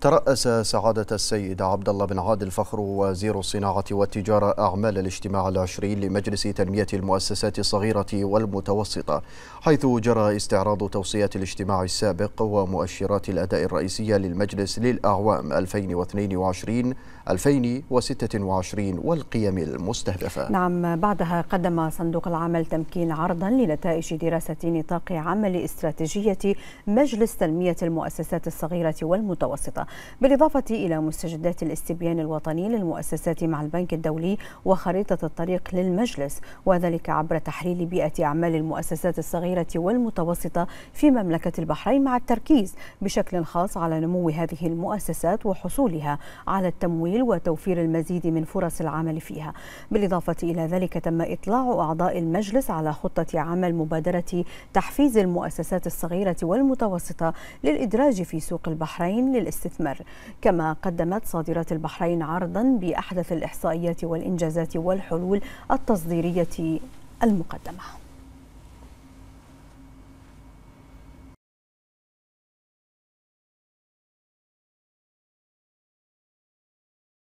ترأس سعادة السيد عبد الله بن عادل فخر وزير الصناعة والتجارة أعمال الاجتماع العشرين لمجلس تنمية المؤسسات الصغيرة والمتوسطة حيث جرى استعراض توصيات الاجتماع السابق ومؤشرات الأداء الرئيسية للمجلس للأعوام 2022 2026 والقيم المستهدفة نعم بعدها قدم صندوق العمل تمكين عرضا لنتائج دراسة نطاق عمل استراتيجية مجلس تنمية المؤسسات الصغيرة والمتوسطة بالإضافة إلى مستجدات الاستبيان الوطني للمؤسسات مع البنك الدولي وخريطة الطريق للمجلس وذلك عبر تحليل بيئة أعمال المؤسسات الصغيرة والمتوسطة في مملكة البحرين مع التركيز بشكل خاص على نمو هذه المؤسسات وحصولها على التمويل وتوفير المزيد من فرص العمل فيها بالإضافة إلى ذلك تم إطلاع أعضاء المجلس على خطة عمل مبادرة تحفيز المؤسسات الصغيرة والمتوسطة للإدراج في سوق البحرين للاستثمار المثمر كما قدمت صادرات البحرين عرضا بأحدث الإحصائيات والإنجازات والحلول التصديرية المقدمة